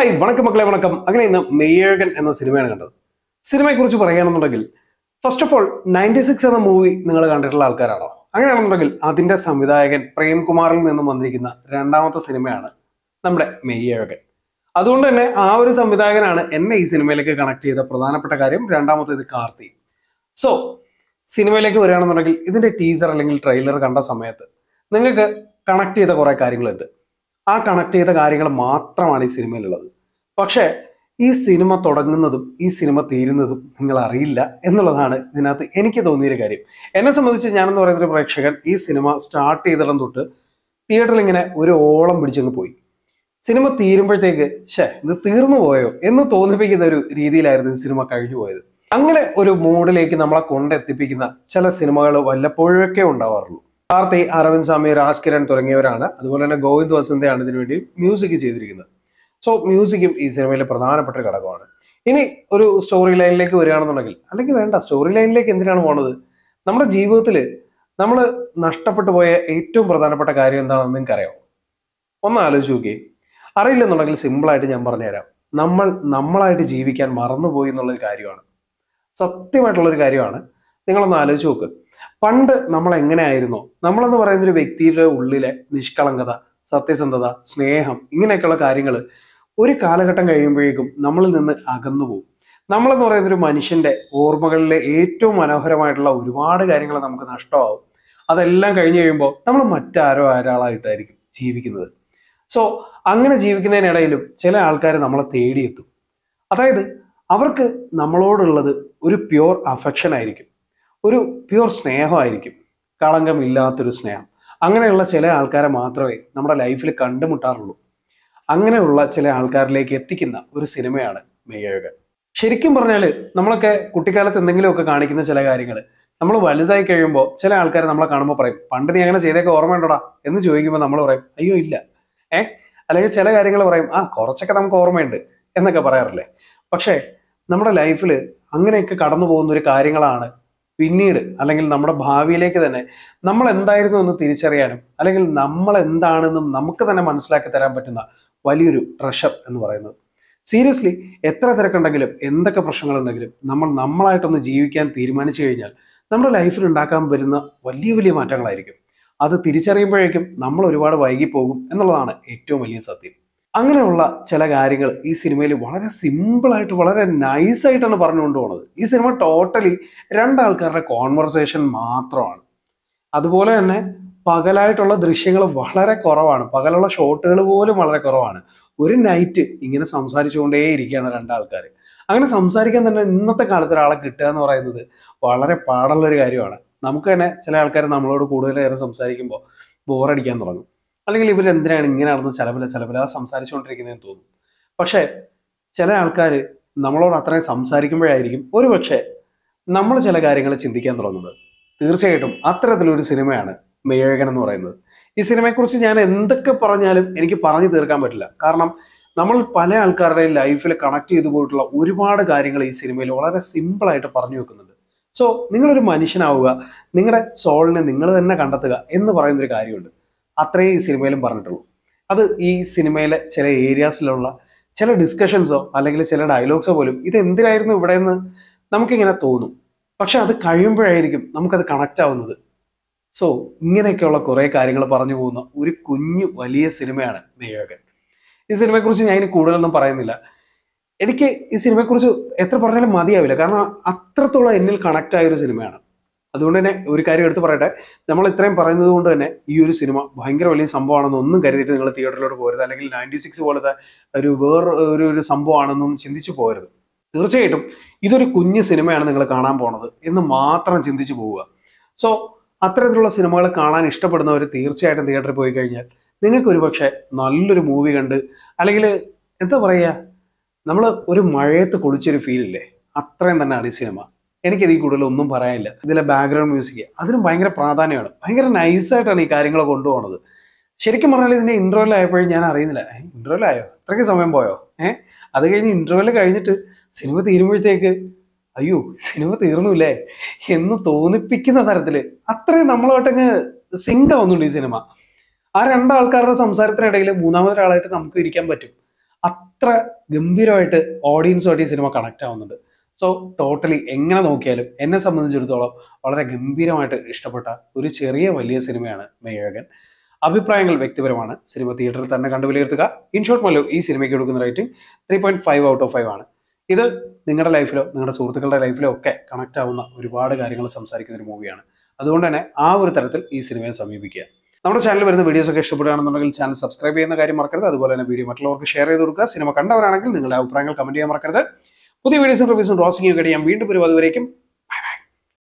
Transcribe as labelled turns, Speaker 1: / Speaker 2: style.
Speaker 1: hi വണക്കം മക്കളെ വണക്കം അങ്ങനെ ഇന്ന് മെയ്യേകൻ എന്ന സിനിമയാണ് കണ്ടത് സിനിമയെക്കുറിച്ച് പറയുകയാണെന്നുണ്ടെങ്കിൽ first of all ninety six എന്ന മൂവി നിങ്ങൾ കണ്ടിട്ടുള്ള ആൾക്കാരാണോ അങ്ങനെയാണെന്നുണ്ടെങ്കിൽ അതിൻ്റെ സംവിധായകൻ പ്രേംകുമാറിൽ നിന്നും വന്നിരിക്കുന്ന രണ്ടാമത്തെ സിനിമയാണ് നമ്മുടെ മെയ്യഴകൻ അതുകൊണ്ട് തന്നെ ആ ഒരു സംവിധായകനാണ് എന്നെ ഈ സിനിമയിലേക്ക് കണക്ട് ചെയ്ത പ്രധാനപ്പെട്ട കാര്യം രണ്ടാമത്തേത് കാർത്തി സോ സിനിമയിലേക്ക് വരികയാണെന്നുണ്ടെങ്കിൽ ഇതിൻ്റെ ടീസർ അല്ലെങ്കിൽ ട്രെയിലർ കണ്ട സമയത്ത് നിങ്ങൾക്ക് കണക്ട് ചെയ്ത കുറേ കാര്യങ്ങളുണ്ട് ആ കണക്ട് ചെയ്ത കാര്യങ്ങൾ മാത്രമാണ് ഈ സിനിമയിലുള്ളത് പക്ഷേ ഈ സിനിമ തുടങ്ങുന്നതും ഈ സിനിമ തീരുന്നതും നിങ്ങൾ അറിയില്ല എന്നുള്ളതാണ് ഇതിനകത്ത് എനിക്ക് തോന്നിയൊരു കാര്യം എന്നെ സംബന്ധിച്ച് ഞാനെന്ന് പറയുന്നൊരു ഒരു പ്രേക്ഷകൻ ഈ സിനിമ സ്റ്റാർട്ട് ചെയ്തിടം തൊട്ട് തിയേറ്ററിൽ ഇങ്ങനെ ഒരു ഓളം പിടിച്ചങ്ങ് പോയി സിനിമ തീരുമ്പോഴത്തേക്ക് ഷേ ഇത് തീർന്നു പോയോ എന്ന് തോന്നിപ്പിക്കുന്ന ഒരു രീതിയിലായിരുന്നു ഈ സിനിമ കഴിഞ്ഞു പോയത് അങ്ങനെ ഒരു മൂഡിലേക്ക് നമ്മളെ കൊണ്ടെത്തിപ്പിക്കുന്ന ചില സിനിമകൾ വല്ലപ്പോഴൊക്കെ ഉണ്ടാവാറുള്ളൂ കാർത്തി അരവിന്ദ് സ്വാമി രാജ് കിരൺ തുടങ്ങിയവരാണ് അതുപോലെ തന്നെ ഗോവിന്ദ് വസന്തയാണ് ഇതിനുവേണ്ടി മ്യൂസിക് ചെയ്തിരിക്കുന്നത് സോ മ്യൂസിക്കും ഈ സിനിമയിലെ പ്രധാനപ്പെട്ട ഒരു ഘടകമാണ് ഇനി ഒരു സ്റ്റോറി ലൈനിലേക്ക് വരികയാണെന്നുണ്ടെങ്കിൽ അല്ലെങ്കിൽ വേണ്ട സ്റ്റോറി ലൈനിലേക്ക് എന്തിനാണ് പോണത് നമ്മുടെ ജീവിതത്തിൽ നമ്മൾ നഷ്ടപ്പെട്ടു പോയ ഏറ്റവും പ്രധാനപ്പെട്ട കാര്യം എന്താണെന്ന് നിങ്ങൾക്കറിയാം ഒന്ന് ആലോചിച്ച് നോക്കി അറിയില്ലെന്നുണ്ടെങ്കിൽ സിമ്പിളായിട്ട് ഞാൻ പറഞ്ഞുതരാം നമ്മൾ നമ്മളായിട്ട് ജീവിക്കാൻ മറന്നുപോയി എന്നുള്ളൊരു കാര്യമാണ് സത്യമായിട്ടുള്ളൊരു കാര്യമാണ് നിങ്ങളൊന്ന് ആലോചിച്ച് നോക്ക് പണ്ട് നമ്മൾ എങ്ങനെയായിരുന്നു നമ്മളെന്ന് പറയുന്ന ഒരു വ്യക്തിയുടെ ഉള്ളിലെ നിഷ്കളങ്കത സത്യസന്ധത സ്നേഹം ഇങ്ങനെയൊക്കെയുള്ള കാര്യങ്ങൾ ഒരു കാലഘട്ടം കഴിയുമ്പോഴേക്കും നമ്മളിൽ നിന്ന് അകന്നു പോകും നമ്മളെന്ന് പറയുന്ന ഒരു മനുഷ്യന്റെ ഓർമ്മകളിലെ ഏറ്റവും മനോഹരമായിട്ടുള്ള ഒരുപാട് കാര്യങ്ങൾ നമുക്ക് നഷ്ടമാവും അതെല്ലാം കഴിഞ്ഞു കഴിയുമ്പോൾ നമ്മൾ മറ്റാരോ ഒരാളായിട്ടായിരിക്കും ജീവിക്കുന്നത് സോ അങ്ങനെ ജീവിക്കുന്നതിനിടയിലും ചില ആൾക്കാർ നമ്മളെ തേടിയെത്തും അതായത് അവർക്ക് നമ്മളോടുള്ളത് ഒരു പ്യുവർ അഫക്ഷൻ ആയിരിക്കും ഒരു പ്യുവർ സ്നേഹമായിരിക്കും കളങ്കമില്ലാത്തൊരു സ്നേഹം അങ്ങനെയുള്ള ചില ആൾക്കാരെ മാത്രമേ നമ്മുടെ ലൈഫിൽ കണ്ടുമുട്ടാറുള്ളൂ അങ്ങനെയുള്ള ചില ആൾക്കാരിലേക്ക് എത്തിക്കുന്ന ഒരു സിനിമയാണ് മെയ്യോഗ ശരിക്കും പറഞ്ഞാൽ നമ്മളൊക്കെ കുട്ടിക്കാലത്ത് എന്തെങ്കിലുമൊക്കെ കാണിക്കുന്ന ചില കാര്യങ്ങൾ നമ്മൾ വലുതായി കഴിയുമ്പോൾ ചില ആൾക്കാർ നമ്മളെ കാണുമ്പോൾ പറയും പണ്ട് നീ അങ്ങനെ ചെയ്തേക്കെ ഉണ്ടോടാ എന്ന് ചോദിക്കുമ്പോൾ നമ്മൾ പറയും അയ്യോ ഇല്ല ഏ അല്ലെങ്കിൽ ചില കാര്യങ്ങൾ പറയും ആ കുറച്ചൊക്കെ നമുക്ക് ഓർമ്മയുണ്ട് എന്നൊക്കെ പറയാറില്ലേ പക്ഷേ നമ്മുടെ ലൈഫിൽ അങ്ങനെയൊക്കെ കടന്നു പോകുന്ന ഒരു കാര്യങ്ങളാണ് പിന്നീട് അല്ലെങ്കിൽ നമ്മുടെ ഭാവിയിലേക്ക് തന്നെ നമ്മൾ എന്തായിരുന്നു എന്ന് തിരിച്ചറിയാനും അല്ലെങ്കിൽ നമ്മൾ എന്താണെന്നും നമുക്ക് തന്നെ മനസ്സിലാക്കി തരാൻ പറ്റുന്ന വലിയൊരു ട്രഷർ എന്ന് പറയുന്നത് സീരിയസ്ലി എത്ര തിരക്കുണ്ടെങ്കിലും എന്തൊക്കെ പ്രശ്നങ്ങളുണ്ടെങ്കിലും നമ്മൾ നമ്മളായിട്ടൊന്ന് ജീവിക്കാൻ തീരുമാനിച്ചു കഴിഞ്ഞാൽ നമ്മുടെ ലൈഫിൽ ഉണ്ടാക്കാൻ വരുന്ന വലിയ വലിയ മാറ്റങ്ങളായിരിക്കും അത് തിരിച്ചറിയുമ്പോഴേക്കും നമ്മൾ ഒരുപാട് വൈകിപ്പോകും എന്നുള്ളതാണ് ഏറ്റവും വലിയ സത്യം അങ്ങനെയുള്ള ചില കാര്യങ്ങൾ ഈ സിനിമയിൽ വളരെ സിമ്പിളായിട്ട് വളരെ നൈസായിട്ടാണ് പറഞ്ഞുകൊണ്ട് പോകുന്നത് ഈ സിനിമ ടോട്ടലി രണ്ടാൾക്കാരുടെ കോൺവെർസേഷൻ മാത്രമാണ് അതുപോലെ തന്നെ പകലായിട്ടുള്ള ദൃശ്യങ്ങൾ വളരെ കുറവാണ് പകലുള്ള ഷോട്ടുകൾ പോലും വളരെ കുറവാണ് ഒരു നൈറ്റ് ഇങ്ങനെ സംസാരിച്ചുകൊണ്ടേ ഇരിക്കുകയാണ് രണ്ടാൾക്കാർ അങ്ങനെ സംസാരിക്കാൻ തന്നെ ഇന്നത്തെ കാലത്ത് ഒരാളെ കിട്ടുക എന്ന് പറയുന്നത് വളരെ പാടുള്ളൊരു കാര്യമാണ് നമുക്ക് തന്നെ ചില ആൾക്കാർ നമ്മളോട് കൂടുതലേറെ സംസാരിക്കുമ്പോൾ ബോറടിക്കാൻ തുടങ്ങും അല്ലെങ്കിൽ എന്തിനാണ് ഇങ്ങനെ നടന്ന് ചിലവില ചിലവില സംസാരിച്ചുകൊണ്ടിരിക്കുന്നതെന്ന് തോന്നും പക്ഷേ ചില ആൾക്കാർ നമ്മളോട് അത്രയും സംസാരിക്കുമ്പോഴായിരിക്കും പക്ഷേ നമ്മൾ ചില കാര്യങ്ങൾ ചിന്തിക്കാൻ തുടങ്ങുന്നത് തീർച്ചയായിട്ടും അത്തരത്തിലൊരു സിനിമയാണ് മേഴകൻ എന്ന് പറയുന്നത് ഈ സിനിമയെക്കുറിച്ച് ഞാൻ എന്തൊക്കെ പറഞ്ഞാലും എനിക്ക് പറഞ്ഞു തീർക്കാൻ പറ്റില്ല കാരണം നമ്മൾ പല ആൾക്കാരുടെയും ലൈഫിൽ കണക്ട് ചെയ്തു പോയിട്ടുള്ള ഒരുപാട് കാര്യങ്ങൾ ഈ സിനിമയിൽ വളരെ സിമ്പിളായിട്ട് പറഞ്ഞു വെക്കുന്നുണ്ട് സോ നിങ്ങളൊരു മനുഷ്യനാവുക നിങ്ങളുടെ സോളിനെ നിങ്ങൾ തന്നെ കണ്ടെത്തുക എന്ന് പറയുന്നൊരു കാര്യമുണ്ട് അത്രയും ഈ സിനിമയിലും പറഞ്ഞിട്ടുള്ളൂ അത് ഈ സിനിമയിലെ ചില ഏരിയാസിലുള്ള ചില ഡിസ്കഷൻസോ അല്ലെങ്കിൽ ചില ഡയലോഗ്സോ പോലും ഇത് എന്തിനായിരുന്നു ഇവിടെ എന്ന് നമുക്കിങ്ങനെ തോന്നും പക്ഷെ അത് കഴിയുമ്പോഴായിരിക്കും നമുക്കത് കണക്റ്റ് ആവുന്നത് സോ ഇങ്ങനെയൊക്കെയുള്ള കുറേ കാര്യങ്ങൾ പറഞ്ഞു പോകുന്ന ഒരു കുഞ്ഞു വലിയ സിനിമയാണ് നെയ്യോകൻ ഈ സിനിമയെക്കുറിച്ച് ഞാൻ ഇനി കൂടുതലൊന്നും പറയുന്നില്ല എനിക്ക് ഈ സിനിമയെക്കുറിച്ച് എത്ര പറഞ്ഞാലും മതിയാവില്ല കാരണം അത്രത്തോളം എന്നിൽ കണക്റ്റ് ആയ ഒരു സിനിമയാണ് അതുകൊണ്ട് തന്നെ ഒരു കാര്യം എടുത്തു പറയട്ടെ നമ്മൾ ഇത്രയും പറയുന്നത് കൊണ്ട് തന്നെ ഈ ഒരു സിനിമ ഭയങ്കര വലിയ സംഭവമാണെന്ന് ഒന്നും കരുതിയിട്ട് നിങ്ങൾ തിയേറ്ററിലോട്ട് പോരുത് അല്ലെങ്കിൽ നയൻറ്റി സിക്സ് പോലത്തെ ഒരു വേറെ ഒരു ഒരു സംഭവമാണെന്നും ചിന്തിച്ചു പോരുത് തീർച്ചയായിട്ടും ഇതൊരു കുഞ്ഞു സിനിമയാണ് നിങ്ങൾ കാണാൻ പോണത് എന്ന് മാത്രം ചിന്തിച്ചു പോവുക സോ അത്തരത്തിലുള്ള സിനിമകൾ കാണാൻ ഇഷ്ടപ്പെടുന്നവർ തീർച്ചയായിട്ടും തിയേറ്ററിൽ പോയി കഴിഞ്ഞാൽ നിങ്ങൾക്ക് ഒരു പക്ഷേ നല്ലൊരു മൂവി കണ്ട് അല്ലെങ്കിൽ എന്താ പറയുക നമ്മൾ ഒരു മഴയത്ത് കുളിച്ചൊരു ഫീലില്ലേ അത്രയും തന്നെയാണ് ഈ സിനിമ എനിക്കിതിൽ കൂടുതൽ ഒന്നും പറയാനില്ല ഇതിലെ ബാക്ക്ഗ്രൗണ്ട് മ്യൂസിക് അതിനും ഭയങ്കര പ്രാധാന്യമാണ് ഭയങ്കര നൈസായിട്ടാണ് ഈ കാര്യങ്ങൾ കൊണ്ടുപോകുന്നത് ശരിക്കും പറഞ്ഞാൽ ഇതിൻ്റെ ഇൻട്രോയിലായപ്പോഴും ഞാൻ അറിയുന്നില്ല ഇൻ്റർവെല്ലായോ അത്രയ്ക്ക് സമയം പോയോ ഏഹ് അത് കഴിഞ്ഞ് ഇൻ്റർവെല് കഴിഞ്ഞിട്ട് സിനിമ തീരുമ്പോഴത്തേക്ക് അയ്യോ സിനിമ തീർന്നുല്ലേ എന്ന് തോന്നിപ്പിക്കുന്ന തരത്തിൽ അത്രയും നമ്മളോട്ടങ്ങ് സിങ്ക് ആവുന്നുണ്ട് ഈ സിനിമ ആ രണ്ടാൾക്കാരുടെ സംസാരത്തിനിടയിൽ മൂന്നാമതൊരാളായിട്ട് നമുക്ക് ഇരിക്കാൻ പറ്റും അത്ര ഗംഭീരമായിട്ട് ഓഡിയൻസുമായിട്ട് ഈ സിനിമ കണക്ട് ആവുന്നുണ്ട് സോ ടോട്ടലി എങ്ങനെ നോക്കിയാലും എന്നെ സംബന്ധിച്ചിടത്തോളം വളരെ ഗംഭീരമായിട്ട് ഇഷ്ടപ്പെട്ട ഒരു ചെറിയ വലിയ സിനിമയാണ് മേയോഗൻ അഭിപ്രായങ്ങൾ വ്യക്തിപരമാണ് സിനിമ തിയേറ്ററിൽ തന്നെ കണ്ടു വിലയിരുത്തുക ഇൻഷോർട്ട് മല്ലോ ഈ സിനിമയ്ക്ക് കൊടുക്കുന്ന rating three point five out of five ആണ് ഇത് നിങ്ങളുടെ ലൈഫിലോ നിങ്ങളുടെ സുഹൃത്തുക്കളുടെ ലൈഫിലോ ഒക്കെ കണക്ട് ആവുന്ന ഒരുപാട് കാര്യങ്ങൾ സംസാരിക്കുന്ന ഒരു മൂവിയാണ് അതുകൊണ്ട് തന്നെ ആ ഒരു തരത്തിൽ ഈ സിനിമയെ സമീപിക്കുക നമ്മുടെ ചാനലിൽ വരുന്ന വീഡിയോസ് ഒക്കെ ഇഷ്ടപ്പെടുകയാണെന്നുണ്ടെങ്കിൽ ചാനൽ സബ്സ്ക്രൈബ് ചെയ്യുന്ന കാര്യം മറക്കരുത് അതുപോലെ തന്നെ വീഡിയോ മറ്റുള്ളവർക്ക് ഷെയർ ചെയ്ത് കൊടുക്കുക സിനിമ കണ്ടവരാണെങ്കിൽ നിങ്ങളുടെ അഭിപ്രായങ്ങൾ കമന്റ് ചെയ്യാൻ മറക്കരുത് പുതിയ വീഡിയോസും റിവ്യൂസും റോസിങ്ങും ഒക്കെ വീണ്ടും ഒരു അതുവരേക്കും